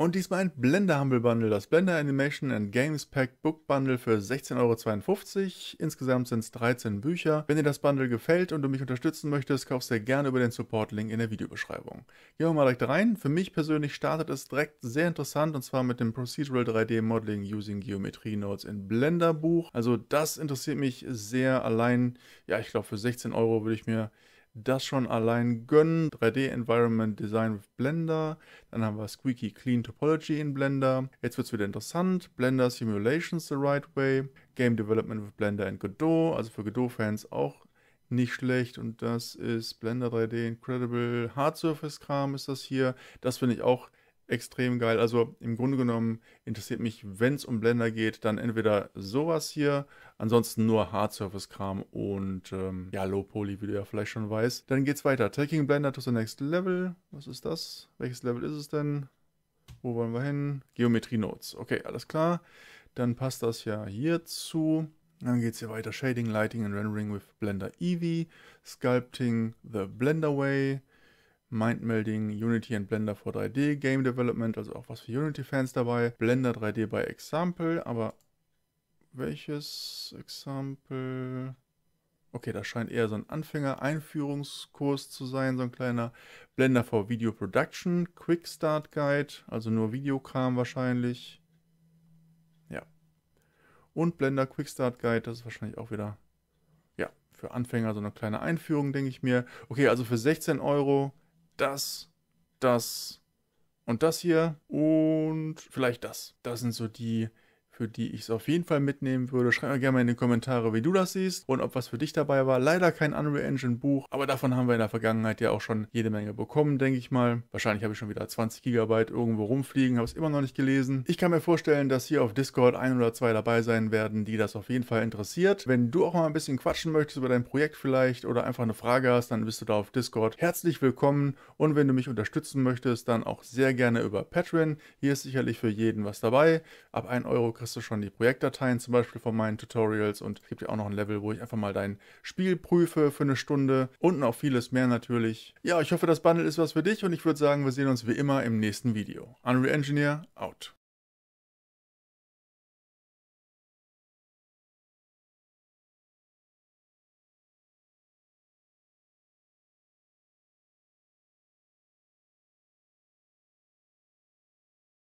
Und diesmal ein Blender Humble Bundle, das Blender Animation and Games Pack Book Bundle für 16,52 Euro. Insgesamt sind es 13 Bücher. Wenn dir das Bundle gefällt und du mich unterstützen möchtest, kaufst dir gerne über den Support-Link in der Videobeschreibung. Gehen wir mal direkt rein. Für mich persönlich startet es direkt sehr interessant und zwar mit dem Procedural 3D Modeling Using Geometry Nodes in Blender Buch. Also das interessiert mich sehr allein. Ja, ich glaube für 16 Euro würde ich mir das schon allein gönnen. 3D Environment Design with Blender. Dann haben wir Squeaky Clean Topology in Blender. Jetzt wird es wieder interessant. Blender Simulations the right way. Game Development with Blender and Godot. Also für Godot-Fans auch nicht schlecht. Und das ist Blender 3D Incredible. Hard Surface Kram ist das hier. Das finde ich auch extrem geil. Also im Grunde genommen interessiert mich, wenn es um Blender geht, dann entweder sowas hier, ansonsten nur Hard Surface Kram und ähm, ja, Low Poly, wie du ja vielleicht schon weißt. Dann geht's weiter. Taking Blender to the next level. Was ist das? Welches Level ist es denn? Wo wollen wir hin? Geometrie Notes. Okay, alles klar. Dann passt das ja hierzu. Dann geht es hier weiter. Shading, Lighting and Rendering with Blender Eevee. Sculpting the Blender Way. Mindmelding, Unity und Blender for 3D, Game Development, also auch was für Unity-Fans dabei, Blender 3D bei Example, aber welches Example? Okay, das scheint eher so ein Anfänger-Einführungskurs zu sein, so ein kleiner Blender for Video Production Quick Start Guide, also nur Videokram wahrscheinlich. Ja. Und Blender Quick Start Guide, das ist wahrscheinlich auch wieder, ja, für Anfänger so eine kleine Einführung, denke ich mir. Okay, also für 16 Euro das, das und das hier und vielleicht das. Das sind so die für die ich es auf jeden Fall mitnehmen würde. Schreib mir gerne mal in die Kommentare, wie du das siehst und ob was für dich dabei war. Leider kein Unreal Engine Buch, aber davon haben wir in der Vergangenheit ja auch schon jede Menge bekommen, denke ich mal. Wahrscheinlich habe ich schon wieder 20 GB irgendwo rumfliegen, habe es immer noch nicht gelesen. Ich kann mir vorstellen, dass hier auf Discord ein oder zwei dabei sein werden, die das auf jeden Fall interessiert. Wenn du auch mal ein bisschen quatschen möchtest über dein Projekt vielleicht oder einfach eine Frage hast, dann bist du da auf Discord herzlich willkommen. Und wenn du mich unterstützen möchtest, dann auch sehr gerne über Patreon. Hier ist sicherlich für jeden was dabei. Ab 1 Euro kriegst hattest du schon die Projektdateien zum Beispiel von meinen Tutorials und es gibt ja auch noch ein Level, wo ich einfach mal dein Spiel prüfe für eine Stunde und noch vieles mehr natürlich. Ja, ich hoffe, das Bundle ist was für dich und ich würde sagen, wir sehen uns wie immer im nächsten Video. Unreal Engineer out.